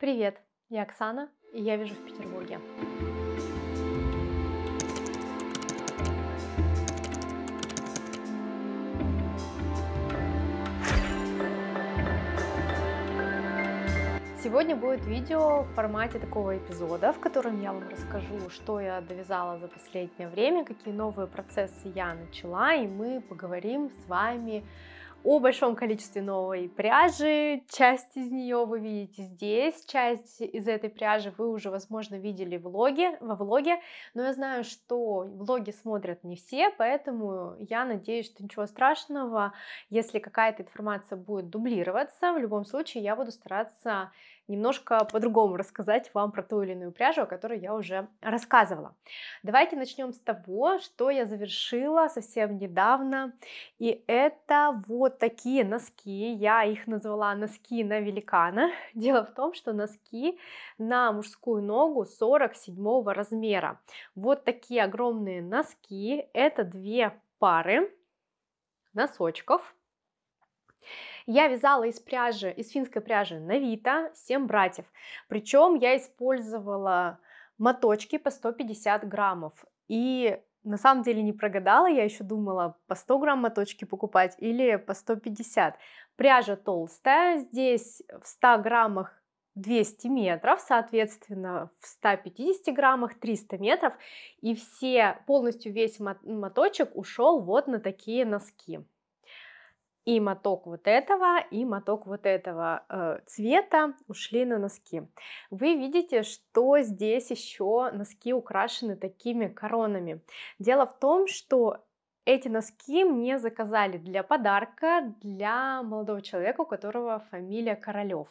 Привет, я Оксана, и я вижу в Петербурге. Сегодня будет видео в формате такого эпизода, в котором я вам расскажу, что я довязала за последнее время, какие новые процессы я начала, и мы поговорим с вами о о большом количестве новой пряжи. Часть из нее вы видите здесь, часть из этой пряжи вы уже, возможно, видели в влоге, во влоге, но я знаю, что влоги смотрят не все, поэтому я надеюсь, что ничего страшного, если какая-то информация будет дублироваться, в любом случае я буду стараться немножко по-другому рассказать вам про ту или иную пряжу, о которой я уже рассказывала. Давайте начнем с того, что я завершила совсем недавно, и это вот такие носки, я их назвала носки на великана. Дело в том, что носки на мужскую ногу 47 размера. Вот такие огромные носки, это две пары носочков. Я вязала из пряжи, из финской пряжи Навита 7 братьев. Причем я использовала моточки по 150 граммов. И на самом деле не прогадала, я еще думала по 100 грамм моточки покупать или по 150. Пряжа толстая, здесь в 100 граммах 200 метров, соответственно, в 150 граммах 300 метров, и все, полностью весь моточек ушел вот на такие носки и моток вот этого, и моток вот этого э, цвета ушли на носки. Вы видите, что здесь еще носки украшены такими коронами. Дело в том, что эти носки мне заказали для подарка для молодого человека, у которого фамилия Королев.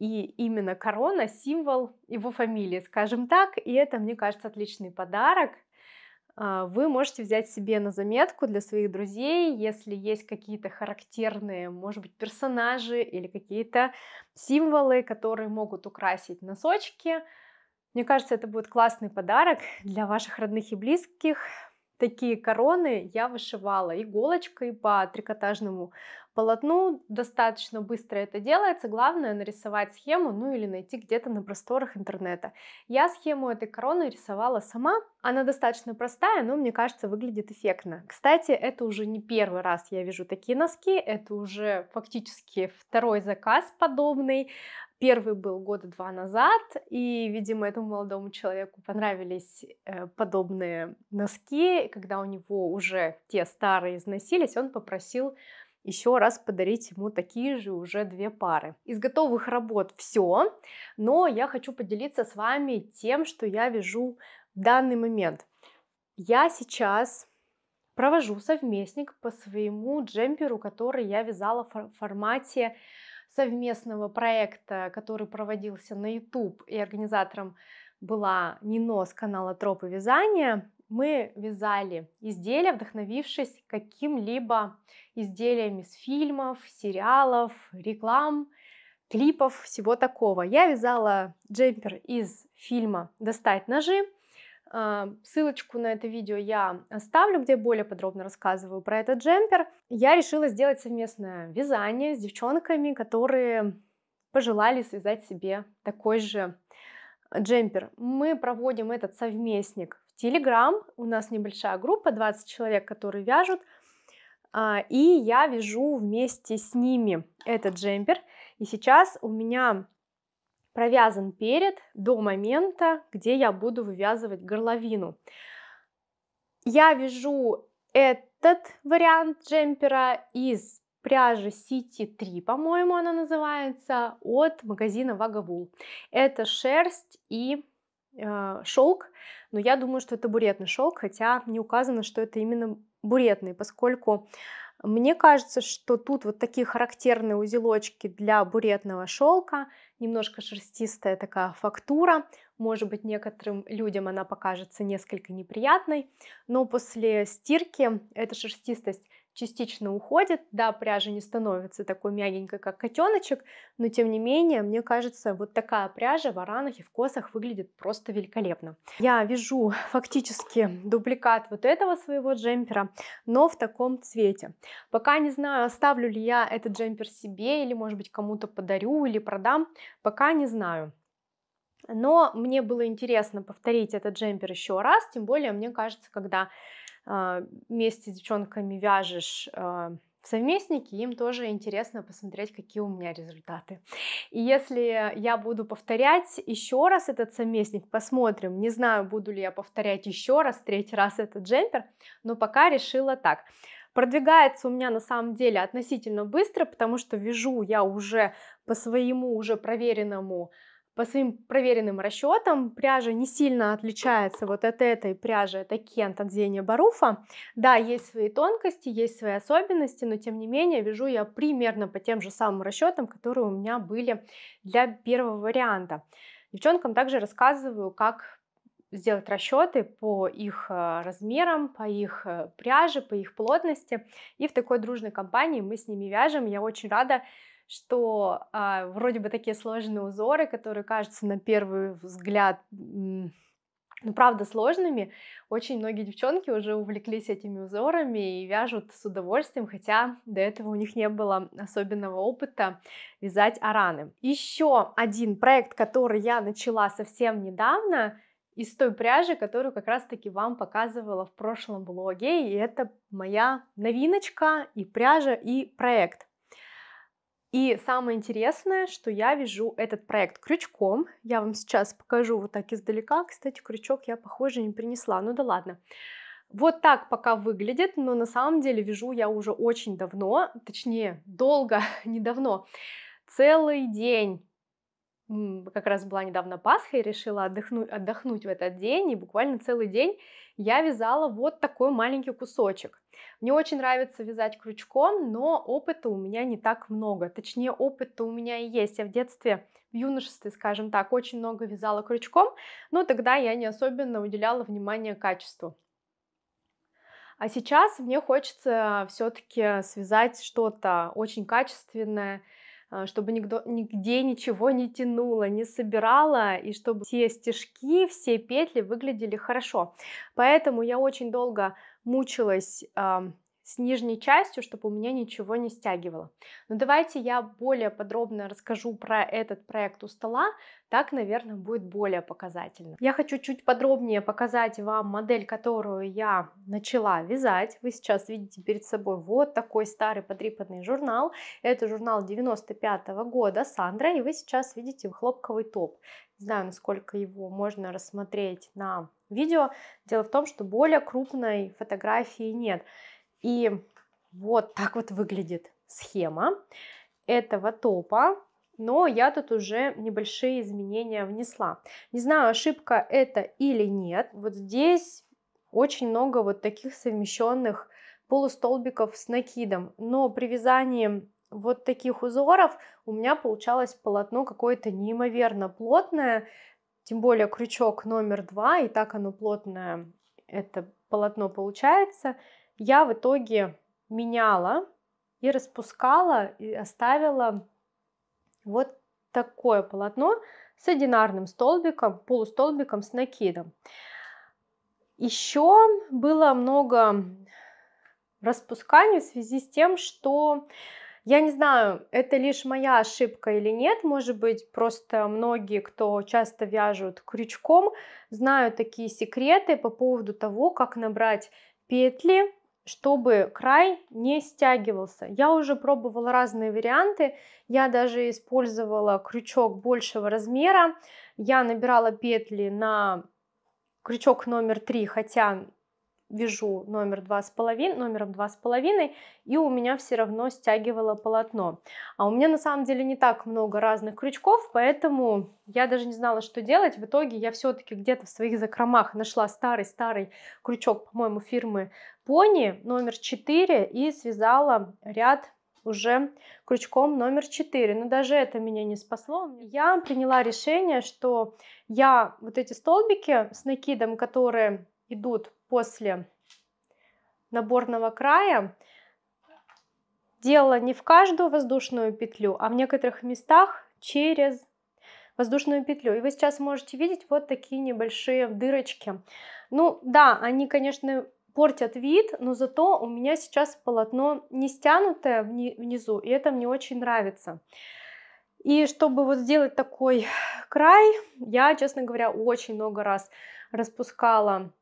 И именно корона символ его фамилии, скажем так, и это, мне кажется, отличный подарок а, вы можете взять себе на заметку для своих друзей, если есть какие-то характерные, может быть, персонажи или какие-то символы, которые могут украсить носочки. Мне кажется, это будет классный подарок для ваших родных и близких такие короны я вышивала иголочкой по трикотажному полотну. Достаточно быстро это делается. Главное нарисовать схему, ну или найти где-то на просторах интернета. Я схему этой короны рисовала сама. Она достаточно простая, но мне кажется выглядит эффектно. Кстати, это уже не первый раз я вижу такие носки. Это уже фактически второй заказ подобный. Первый был года два назад, и, видимо, этому молодому человеку понравились э, подобные носки. Когда у него уже те старые износились, он попросил еще раз подарить ему такие же уже две пары. Из готовых работ все, но я хочу поделиться с вами тем, что я вижу в данный момент. Я сейчас провожу совместник по своему джемперу, который я вязала в формате совместного проекта, который проводился на YouTube, и организатором была Нино с канала Тропы вязания, мы вязали изделия, вдохновившись каким-либо изделиями из фильмов, сериалов, реклам, клипов, всего такого. Я вязала джемпер из фильма «Достать ножи», а, ссылочку на это видео я оставлю, где более подробно рассказываю про этот джемпер. Я решила сделать совместное вязание с девчонками, которые пожелали связать себе такой же джемпер. Мы проводим этот совместник в Telegram. У нас небольшая группа, 20 человек, которые вяжут. А, и я вяжу вместе с ними этот джемпер. И сейчас у меня провязан перед до момента, где я буду вывязывать горловину. Я вяжу этот вариант джемпера из пряжи City 3, по-моему, она называется, от магазина Вагавул. Это шерсть и э, шелк, но я думаю, что это буретный шелк, хотя не указано, что это именно буретный, поскольку мне кажется, что тут вот такие характерные узелочки для буретного шелка – немножко шерстистая такая фактура. Может быть, некоторым людям она покажется несколько неприятной, но после стирки эта шерстистость частично уходит. Да, пряжа не становится такой мягенькой, как котеночек, но тем не менее, мне кажется, вот такая пряжа в аранах и в косах выглядит просто великолепно. Я вяжу фактически дубликат вот этого своего джемпера, но в таком цвете. Пока не знаю, оставлю ли я этот джемпер себе или, может быть, кому-то подарю или продам, пока не знаю. Но мне было интересно повторить этот джемпер еще раз, тем более, мне кажется, когда а, вместе с девчонками вяжешь а, совместники, им тоже интересно посмотреть, какие у меня результаты. И если я буду повторять еще раз этот совместник, посмотрим, не знаю, буду ли я повторять еще раз, третий раз этот джемпер, но пока решила так. Продвигается у меня на самом деле относительно быстро, потому что вяжу я уже по своему уже проверенному по своим проверенным расчетам пряжа не сильно отличается вот от этой пряжи, это кен Танзения Баруфа. Да, есть свои тонкости, есть свои особенности, но тем не менее вяжу я примерно по тем же самым расчетам, которые у меня были для первого варианта. Девчонкам также рассказываю, как сделать расчеты по их э, размерам, по их э, пряже, по их плотности. И в такой дружной компании мы с ними вяжем. Я очень рада что а, вроде бы такие сложные узоры, которые кажутся на первый взгляд ну, правда, сложными. Очень многие девчонки уже увлеклись этими узорами и вяжут с удовольствием, хотя до этого у них не было особенного опыта вязать араны. Еще один проект, который я начала совсем недавно, из той пряжи, которую как раз-таки вам показывала в прошлом блоге, и это моя новиночка и пряжа, и проект. И самое интересное, что я вяжу этот проект крючком. Я вам сейчас покажу вот так издалека. Кстати, крючок я, похоже, не принесла. Ну да ладно. Вот так пока выглядит, но на самом деле вяжу я уже очень давно, точнее, долго, недавно, целый день. Как раз была недавно Пасха и решила отдохнуть, отдохнуть в этот день, и буквально целый день я вязала вот такой маленький кусочек. Мне очень нравится вязать крючком, но опыта у меня не так много. Точнее, опыта у меня и есть. Я в детстве, в юношестве, скажем так, очень много вязала крючком, но тогда я не особенно уделяла внимание качеству. А сейчас мне хочется все-таки связать что-то очень качественное, а, чтобы никто, нигде ничего не тянуло, не собирало, и чтобы все стежки, все петли выглядели хорошо. Поэтому я очень долго мучилась с нижней частью, чтобы у меня ничего не стягивало. Но давайте я более подробно расскажу про этот проект у стола, так, наверное, будет более показательно. Я хочу чуть подробнее показать вам модель, которую я начала вязать. Вы сейчас видите перед собой вот такой старый подрипанный журнал. Это журнал 95 -го года Сандра, и вы сейчас видите хлопковый топ. Не знаю, насколько его можно рассмотреть на видео. Дело в том, что более крупной фотографии нет. И вот так вот выглядит схема этого топа. Но я тут уже небольшие изменения внесла. Не знаю, ошибка это или нет. Вот здесь очень много вот таких совмещенных полустолбиков с накидом. Но при вязании вот таких узоров у меня получалось полотно какое-то неимоверно плотное. Тем более крючок номер два, и так оно плотное, это полотно получается я в итоге меняла и распускала, и оставила вот такое полотно с одинарным столбиком, полустолбиком с накидом. Еще было много распусканий в связи с тем, что я не знаю, это лишь моя ошибка или нет, может быть, просто многие, кто часто вяжут крючком, знают такие секреты по поводу того, как набрать петли чтобы край не стягивался. Я уже пробовала разные варианты, я даже использовала крючок большего размера, я набирала петли на крючок номер 3, хотя вяжу номер два с половиной, номером два с половиной, и у меня все равно стягивало полотно. А у меня на самом деле не так много разных крючков, поэтому я даже не знала, что делать. В итоге я все-таки где-то в своих закромах нашла старый-старый крючок, по-моему, фирмы Пони, номер 4, и связала ряд уже крючком номер 4. Но даже это меня не спасло. Я приняла решение, что я вот эти столбики с накидом, которые идут после наборного края, дело не в каждую воздушную петлю, а в некоторых местах через воздушную петлю. И вы сейчас можете видеть вот такие небольшие дырочки. Ну да, они, конечно, портят вид, но зато у меня сейчас полотно не стянутое внизу, и это мне очень нравится. И чтобы вот сделать такой край, я, честно говоря, очень много раз распускала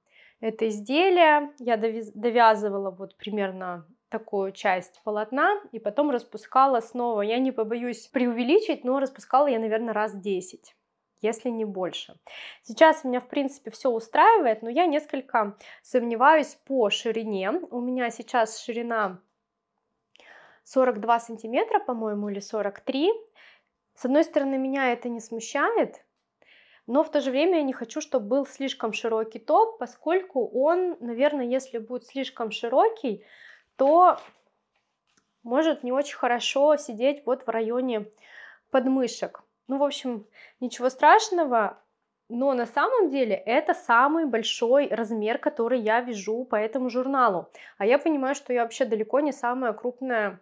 это изделие. Я довязывала вот примерно такую часть полотна и потом распускала снова. Я не побоюсь преувеличить, но распускала я, наверное, раз 10 если не больше. Сейчас меня, в принципе, все устраивает, но я несколько сомневаюсь по ширине. У меня сейчас ширина 42 сантиметра, по-моему, или 43. С одной стороны, меня это не смущает, но в то же время я не хочу, чтобы был слишком широкий топ, поскольку он, наверное, если будет слишком широкий, то может не очень хорошо сидеть вот в районе подмышек. Ну, в общем, ничего страшного, но на самом деле это самый большой размер, который я вижу по этому журналу. А я понимаю, что я вообще далеко не самая крупная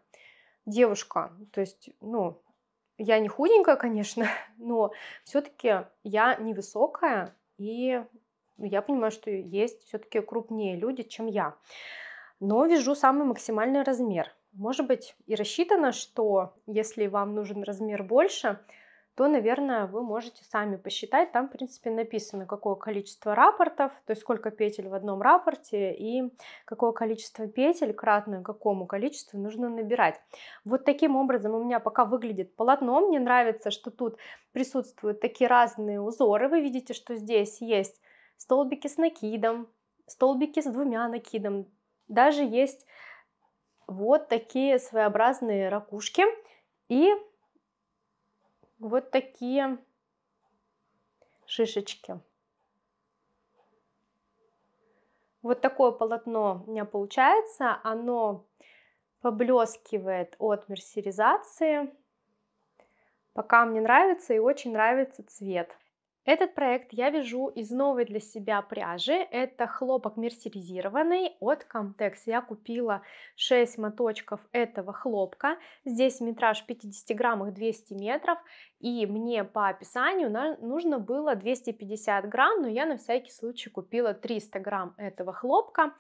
девушка. То есть, ну, я не худенькая, конечно, но все-таки я невысокая, и я понимаю, что есть все-таки крупнее люди, чем я. Но вижу самый максимальный размер. Может быть, и рассчитано, что если вам нужен размер больше, то, наверное, вы можете сами посчитать. Там, в принципе, написано, какое количество рапортов, то есть сколько петель в одном рапорте и какое количество петель кратно какому количеству нужно набирать. Вот таким образом у меня пока выглядит полотно. Мне нравится, что тут присутствуют такие разные узоры. Вы видите, что здесь есть столбики с накидом, столбики с двумя накидом. Даже есть вот такие своеобразные ракушки. И вот такие шишечки. Вот такое полотно у меня получается. Оно поблескивает от мерсеризации. Пока мне нравится и очень нравится цвет. Этот проект я вяжу из новой для себя пряжи. Это хлопок мерсеризированный от Comtex. Я купила 6 моточков этого хлопка. Здесь метраж 50 граммах 200 метров. И мне по описанию нужно было 250 грамм, но я на всякий случай купила 300 грамм этого хлопка.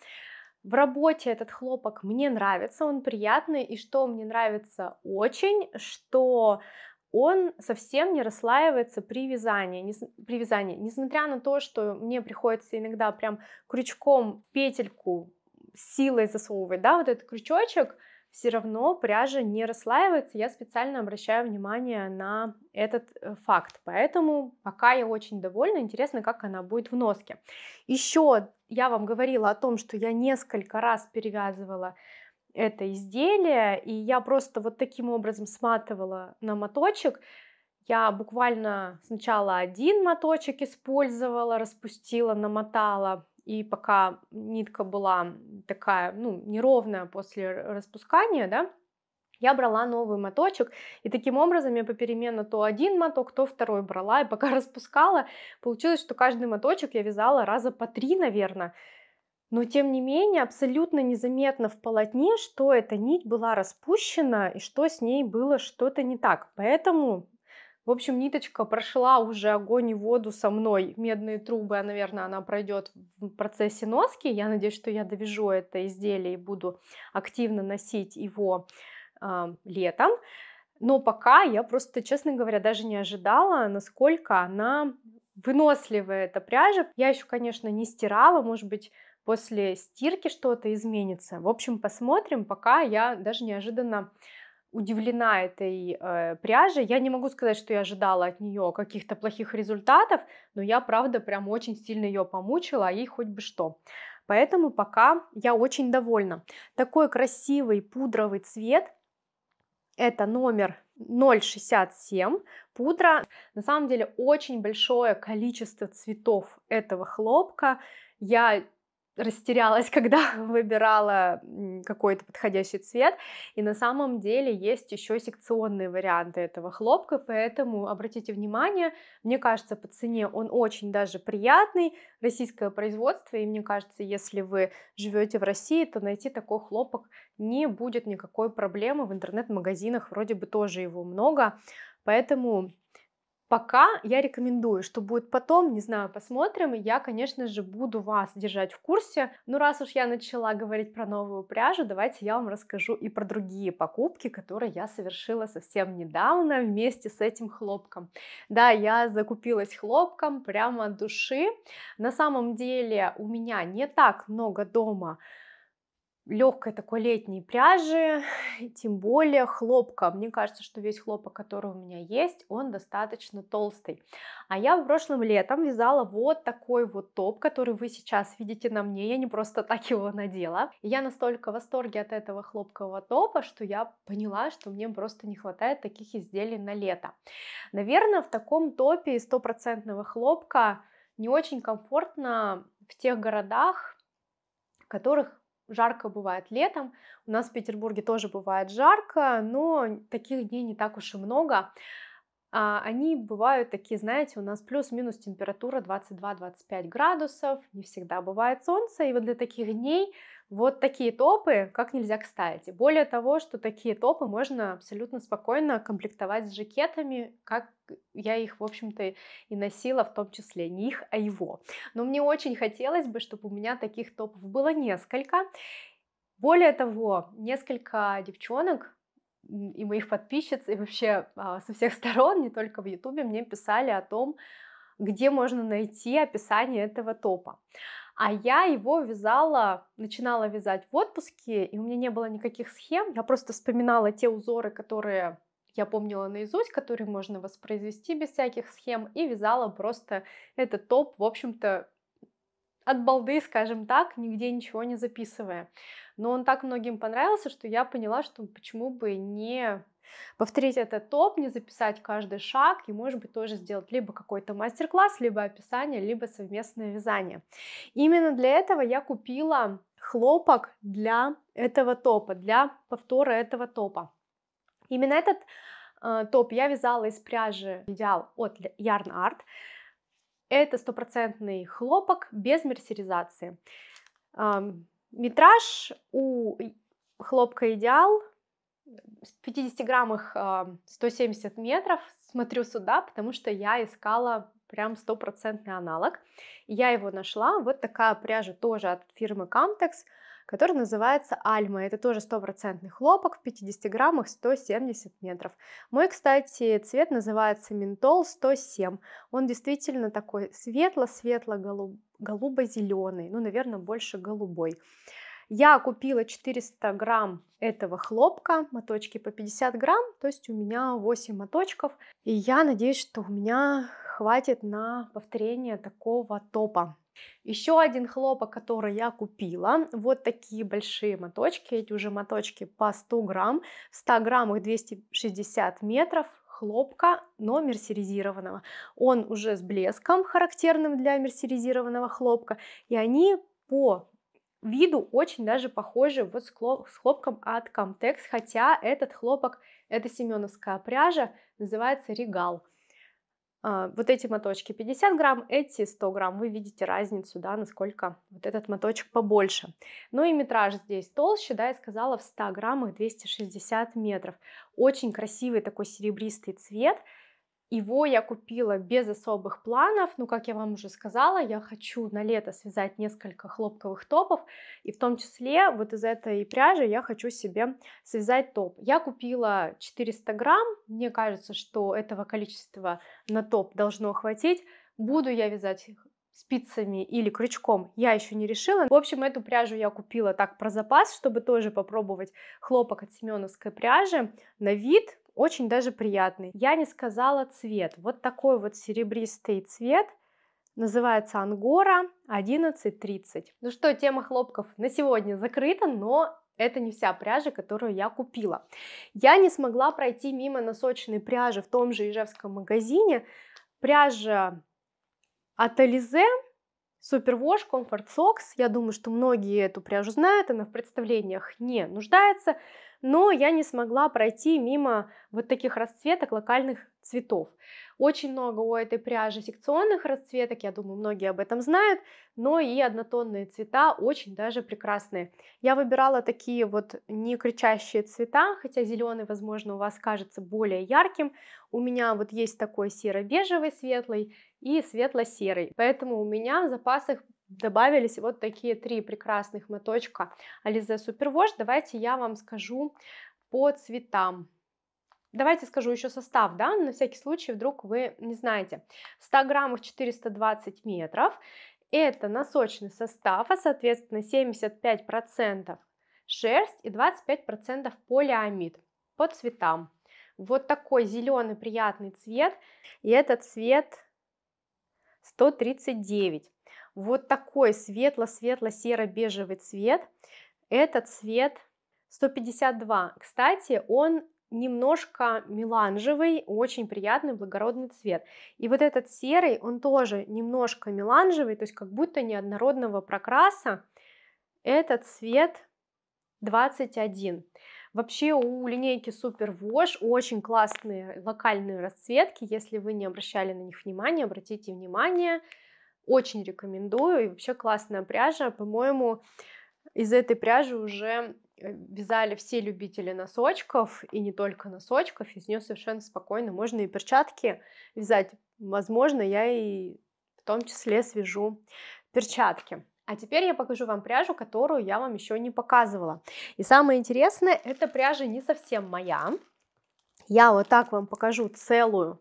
В работе этот хлопок мне нравится, он приятный, и что мне нравится очень, что он совсем не расслаивается при вязании, не, при вязании. Несмотря на то, что мне приходится иногда прям крючком петельку силой засовывать, да, вот этот крючочек, все равно пряжа не расслаивается. Я специально обращаю внимание на этот э, факт. Поэтому пока я очень довольна. Интересно, как она будет в носке. Еще я вам говорила о том, что я несколько раз перевязывала это изделие, и я просто вот таким образом сматывала на моточек. Я буквально сначала один моточек использовала, распустила, намотала, и пока нитка была такая, ну, неровная после распускания, да, я брала новый моточек, и таким образом я попеременно то один моток, то второй брала, и пока распускала, получилось, что каждый моточек я вязала раза по три, наверное, но тем не менее абсолютно незаметно в полотне, что эта нить была распущена и что с ней было что-то не так. Поэтому, в общем, ниточка прошла уже огонь и воду со мной. Медные трубы, а, наверное, она пройдет в процессе носки. Я надеюсь, что я довяжу это изделие и буду активно носить его э, летом. Но пока я просто, честно говоря, даже не ожидала, насколько она выносливая эта пряжа. Я еще, конечно, не стирала, может быть, после стирки что-то изменится. В общем, посмотрим, пока я даже неожиданно удивлена этой э, пряже. Я не могу сказать, что я ожидала от нее каких-то плохих результатов, но я, правда, прям очень сильно ее помучила, а ей хоть бы что. Поэтому пока я очень довольна. Такой красивый пудровый цвет. Это номер 067 пудра. На самом деле очень большое количество цветов этого хлопка. Я растерялась, когда выбирала какой-то подходящий цвет. И на самом деле есть еще секционные варианты этого хлопка, поэтому обратите внимание, мне кажется, по цене он очень даже приятный, российское производство, и мне кажется, если вы живете в России, то найти такой хлопок не будет никакой проблемы, в интернет-магазинах вроде бы тоже его много, поэтому Пока я рекомендую, что будет потом, не знаю, посмотрим, и я, конечно же, буду вас держать в курсе. Но раз уж я начала говорить про новую пряжу, давайте я вам расскажу и про другие покупки, которые я совершила совсем недавно вместе с этим хлопком. Да, я закупилась хлопком прямо от души. На самом деле у меня не так много дома легкой такой летней пряжи, тем более хлопка. Мне кажется, что весь хлопок, который у меня есть, он достаточно толстый. А я в прошлом летом вязала вот такой вот топ, который вы сейчас видите на мне. Я не просто так его надела. И я настолько в восторге от этого хлопкового топа, что я поняла, что мне просто не хватает таких изделий на лето. Наверное, в таком топе из стопроцентного хлопка не очень комфортно в тех городах, в которых жарко бывает летом. У нас в Петербурге тоже бывает жарко, но таких дней не так уж и много. А, они бывают такие, знаете, у нас плюс-минус температура 22-25 градусов, не всегда бывает солнце, и вот для таких дней вот такие топы как нельзя кстати. Более того, что такие топы можно абсолютно спокойно комплектовать с жакетами, как я их, в общем-то, и носила в том числе. Не их, а его. Но мне очень хотелось бы, чтобы у меня таких топов было несколько. Более того, несколько девчонок и моих подписчиц, и вообще а, со всех сторон, не только в Ютубе, мне писали о том, где можно найти описание этого топа. А я его вязала, начинала вязать в отпуске, и у меня не было никаких схем, я просто вспоминала те узоры, которые я помнила наизусть, которые можно воспроизвести без всяких схем, и вязала просто этот топ, в общем-то, от балды, скажем так, нигде ничего не записывая. Но он так многим понравился, что я поняла, что почему бы не повторить этот топ, не записать каждый шаг и, может быть, тоже сделать либо какой-то мастер-класс, либо описание, либо совместное вязание. Именно для этого я купила хлопок для этого топа, для повтора этого топа. Именно этот э, топ я вязала из пряжи идеал от Yarn Art. Это стопроцентный хлопок без мерсеризации. Метраж у хлопка идеал в 50 граммах 170 а, метров. Смотрю сюда, потому что я искала прям стопроцентный аналог. Я его нашла. Вот такая пряжа тоже от фирмы Camtex который называется Альма. Это тоже стопроцентный хлопок в 50 граммах 170 метров. Мой, кстати, цвет называется Ментол 107. Он действительно такой светло-светло-голубо-зеленый, ну, наверное, больше голубой. Я купила 400 грамм этого хлопка, моточки по 50 грамм, то есть у меня 8 моточков. И я надеюсь, что у меня хватит на повторение такого топа. Еще один хлопок, который я купила, вот такие большие моточки, эти уже моточки по 100 грамм, в 100 граммах 260 метров, хлопка, но мерсеризированного. Он уже с блеском, характерным для мерсеризированного хлопка, и они по виду очень даже похожи вот с хлопком от Comtex, хотя этот хлопок, это семеновская пряжа, называется регал. А, вот эти моточки 50 грамм, эти 100 грамм, вы видите разницу, да, насколько вот этот моточек побольше. Ну и метраж здесь толще, да, я сказала, в 100 граммах 260 метров. Очень красивый такой серебристый цвет, его я купила без особых планов, но, ну, как я вам уже сказала, я хочу на лето связать несколько хлопковых топов, и в том числе вот из этой пряжи я хочу себе связать топ. Я купила 400 грамм, мне кажется, что этого количества на топ должно хватить. Буду я вязать спицами или крючком, я еще не решила. В общем, эту пряжу я купила так про запас, чтобы тоже попробовать хлопок от семеновской пряжи на вид очень даже приятный. Я не сказала цвет. Вот такой вот серебристый цвет. Называется ангора 1130. Ну что, тема хлопков на сегодня закрыта, но это не вся пряжа, которую я купила. Я не смогла пройти мимо носочной пряжи в том же Ижевском магазине. Пряжа от Ализе Супервош Comfort Socks, я думаю, что многие эту пряжу знают, она в представлениях не нуждается, но я не смогла пройти мимо вот таких расцветок локальных цветов. Очень много у этой пряжи секционных расцветок, я думаю, многие об этом знают, но и однотонные цвета очень даже прекрасные. Я выбирала такие вот не кричащие цвета, хотя зеленый, возможно, у вас кажется более ярким. У меня вот есть такой серо-бежевый светлый, и светло-серый. Поэтому у меня в запасах добавились вот такие три прекрасных моточка Ализе Супервош. Давайте я вам скажу по цветам. Давайте скажу еще состав, да, на всякий случай, вдруг вы не знаете. 100 граммов, 420 метров. Это носочный состав, а соответственно 75% шерсть и 25% полиамид по цветам. Вот такой зеленый приятный цвет. И этот цвет 139. Вот такой светло-светло-серо-бежевый цвет. Этот цвет 152. Кстати, он немножко меланжевый, очень приятный благородный цвет. И вот этот серый, он тоже немножко меланжевый, то есть как будто неоднородного прокраса. Этот цвет 21. Вообще у линейки Super Wash очень классные локальные расцветки. Если вы не обращали на них внимания, обратите внимание. Очень рекомендую. И вообще классная пряжа. По-моему, из этой пряжи уже э, вязали все любители носочков, и не только носочков, из нее совершенно спокойно можно и перчатки вязать. Возможно, я и в том числе свяжу перчатки. А теперь я покажу вам пряжу, которую я вам еще не показывала. И самое интересное, эта пряжа не совсем моя. Я вот так вам покажу целую,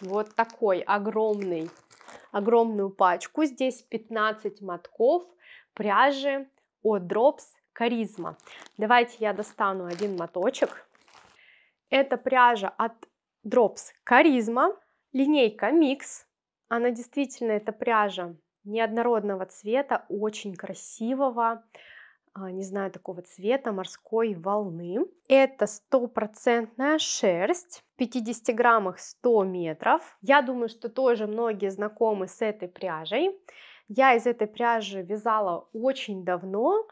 вот такой огромный, огромную пачку. Здесь 15 мотков пряжи от Drops Каризма. Давайте я достану один моточек. Это пряжа от Drops Каризма, линейка Mix. Она действительно, эта пряжа неоднородного цвета, очень красивого, а, не знаю, такого цвета морской волны. Это стопроцентная шерсть, в 50 граммах 100 метров. Я думаю, что тоже многие знакомы с этой пряжей. Я из этой пряжи вязала очень давно,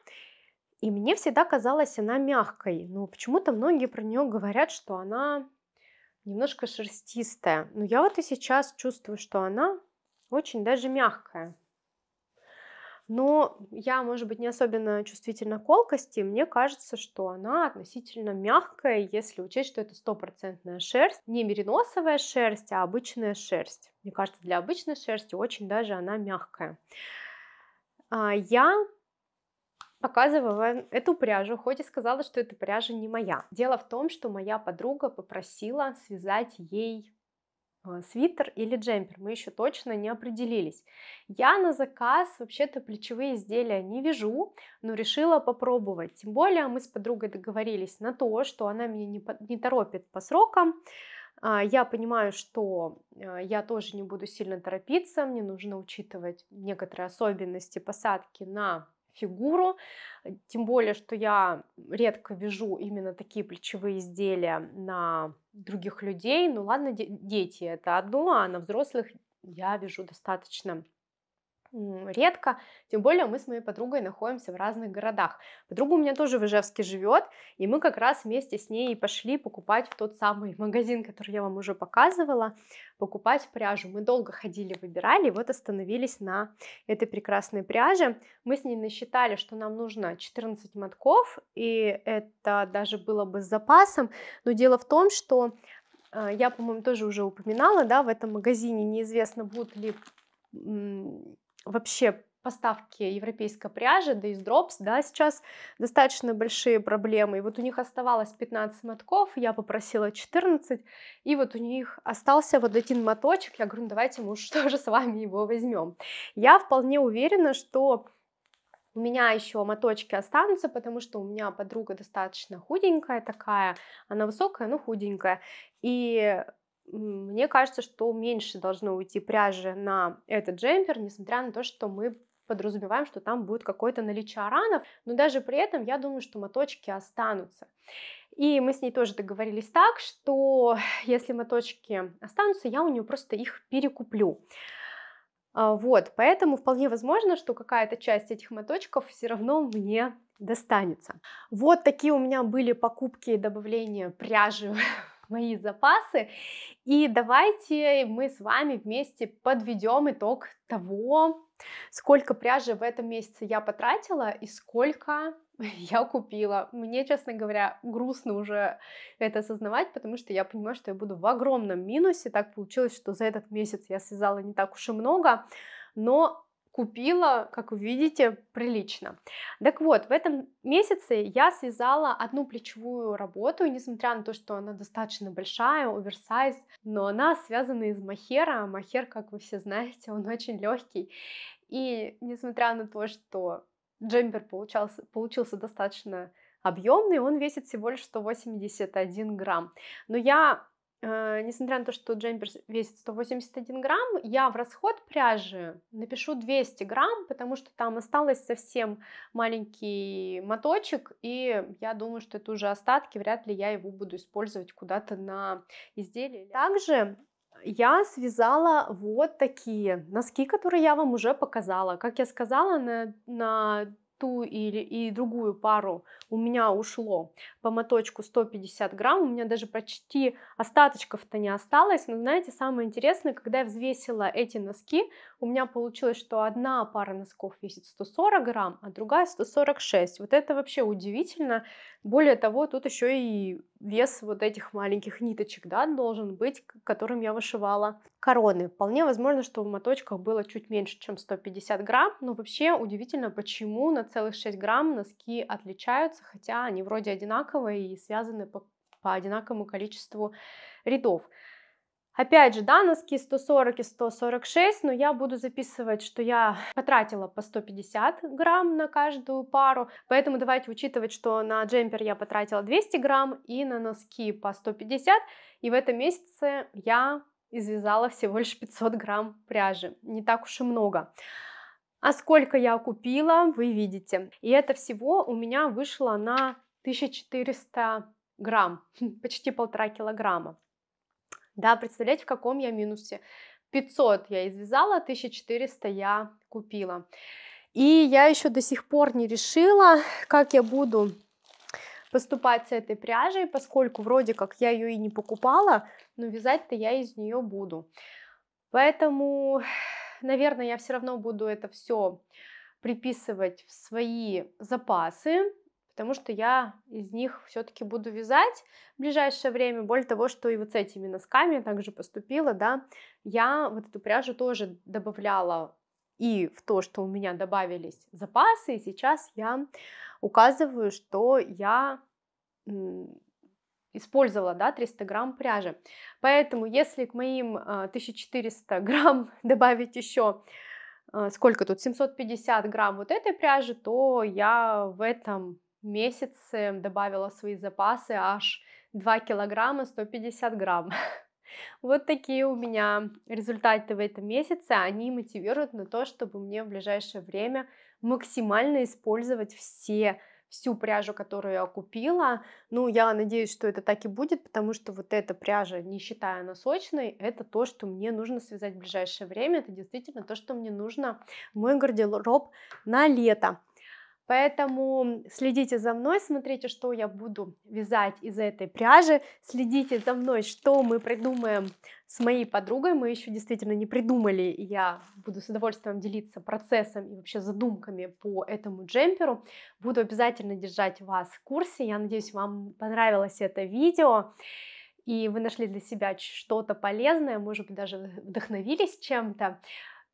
и мне всегда казалась она мягкой, но почему-то многие про нее говорят, что она немножко шерстистая. Но я вот и сейчас чувствую, что она очень даже мягкая но я, может быть, не особенно чувствительна к колкости, мне кажется, что она относительно мягкая, если учесть, что это стопроцентная шерсть, не мериносовая шерсть, а обычная шерсть. Мне кажется, для обычной шерсти очень даже она мягкая. А, я показывала эту пряжу, хоть и сказала, что эта пряжа не моя. Дело в том, что моя подруга попросила связать ей а, свитер или джемпер, мы еще точно не определились. Я на заказ вообще-то плечевые изделия не вяжу, но решила попробовать. Тем более мы с подругой договорились на то, что она меня не, не торопит по срокам. А, я понимаю, что а, я тоже не буду сильно торопиться, мне нужно учитывать некоторые особенности посадки на фигуру, тем более, что я редко вяжу именно такие плечевые изделия на других людей, ну ладно, дети это одно, а на взрослых я вяжу достаточно редко, тем более мы с моей подругой находимся в разных городах. Подруга у меня тоже в Ижевске живет, и мы как раз вместе с ней пошли покупать в тот самый магазин, который я вам уже показывала, покупать пряжу. Мы долго ходили, выбирали, и вот остановились на этой прекрасной пряже. Мы с ней насчитали, что нам нужно 14 мотков, и это даже было бы с запасом, но дело в том, что а, я, по-моему, тоже уже упоминала, да, в этом магазине неизвестно, будут ли вообще поставки европейской пряжи, да из дропс, да, сейчас достаточно большие проблемы. И вот у них оставалось 15 мотков, я попросила 14, и вот у них остался вот один моточек, я говорю, ну давайте мы уж тоже с вами его возьмем. Я вполне уверена, что у меня еще моточки останутся, потому что у меня подруга достаточно худенькая такая, она высокая, но худенькая, и мне кажется, что меньше должно уйти пряжи на этот джемпер, несмотря на то, что мы подразумеваем, что там будет какое-то наличие аранов, но даже при этом я думаю, что моточки останутся. И мы с ней тоже договорились так, что если моточки останутся, я у нее просто их перекуплю. А, вот, поэтому вполне возможно, что какая-то часть этих моточков все равно мне достанется. Вот такие у меня были покупки и добавления пряжи мои запасы. И давайте мы с вами вместе подведем итог того, сколько пряжи в этом месяце я потратила и сколько я купила. Мне, честно говоря, грустно уже это осознавать, потому что я понимаю, что я буду в огромном минусе. Так получилось, что за этот месяц я связала не так уж и много, но купила, как вы видите, прилично. Так вот, в этом месяце я связала одну плечевую работу, несмотря на то, что она достаточно большая, оверсайз, но она связана из махера, а махер, как вы все знаете, он очень легкий. И несмотря на то, что джемпер получался, получился достаточно объемный, он весит всего лишь 181 грамм. Но я Э, несмотря на то, что джемпер весит 181 грамм, я в расход пряжи напишу 200 грамм, потому что там осталось совсем маленький моточек, и я думаю, что это уже остатки, вряд ли я его буду использовать куда-то на изделие. Также я связала вот такие носки, которые я вам уже показала. Как я сказала, на, на ту или и другую пару у меня ушло по моточку 150 грамм, у меня даже почти остаточков-то не осталось, но знаете, самое интересное, когда я взвесила эти носки, у меня получилось, что одна пара носков весит 140 грамм, а другая 146, вот это вообще удивительно, более того, тут еще и вес вот этих маленьких ниточек, да, должен быть, которым я вышивала короны. Вполне возможно, что в моточках было чуть меньше, чем 150 грамм, но вообще удивительно, почему на целых 6 грамм носки отличаются, хотя они вроде одинаковые и связаны по, по одинаковому количеству рядов. Опять же, да, носки 140 и 146, но я буду записывать, что я потратила по 150 грамм на каждую пару, поэтому давайте учитывать, что на джемпер я потратила 200 грамм и на носки по 150, и в этом месяце я извязала всего лишь 500 грамм пряжи, не так уж и много. А сколько я купила, вы видите. И это всего у меня вышло на 1400 грамм, почти полтора килограмма. Да, представляете, в каком я минусе. 500 я извязала, 1400 я купила. И я еще до сих пор не решила, как я буду поступать с этой пряжей, поскольку вроде как я ее и не покупала, но вязать-то я из нее буду. Поэтому, наверное, я все равно буду это все приписывать в свои запасы, потому что я из них все-таки буду вязать в ближайшее время. Более того, что и вот с этими носками также поступила, да, я вот эту пряжу тоже добавляла и в то, что у меня добавились запасы, и сейчас я указываю, что я использовала, да, 300 грамм пряжи. Поэтому, если к моим 1400 а, грамм добавить еще а, сколько тут, 750 грамм вот этой пряжи, то я в этом месяце добавила свои запасы аж 2 килограмма 150 грамм. Вот такие у меня результаты в этом месяце, они мотивируют на то, чтобы мне в ближайшее время максимально использовать все всю пряжу, которую я купила. Ну, я надеюсь, что это так и будет, потому что вот эта пряжа, не считая носочной, это то, что мне нужно связать в ближайшее время. Это действительно то, что мне нужно в мой гардероб на лето. Поэтому следите за мной, смотрите, что я буду вязать из этой пряжи, следите за мной, что мы придумаем с моей подругой, мы еще действительно не придумали, и я буду с удовольствием делиться процессом и вообще задумками по этому джемперу, буду обязательно держать вас в курсе, я надеюсь, вам понравилось это видео, и вы нашли для себя что-то полезное, может быть, даже вдохновились чем-то.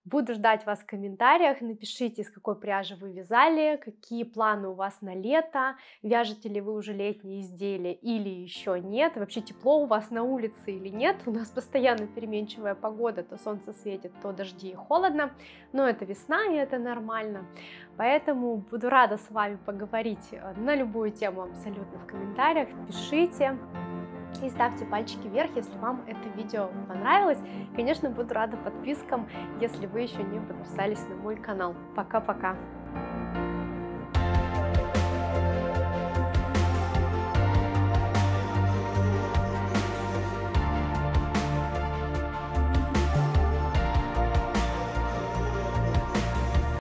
Буду ждать вас в комментариях, напишите, из какой пряжи вы вязали, какие планы у вас на лето, вяжете ли вы уже летние изделия или еще нет, вообще тепло у вас на улице или нет, у нас постоянно переменчивая погода, то солнце светит, то дожди и холодно, но это весна и это нормально, поэтому буду рада с вами поговорить э, на любую тему абсолютно в комментариях, пишите. И ставьте пальчики вверх, если вам это видео понравилось. Конечно, буду рада подпискам, если вы еще не подписались на мой канал. Пока-пока!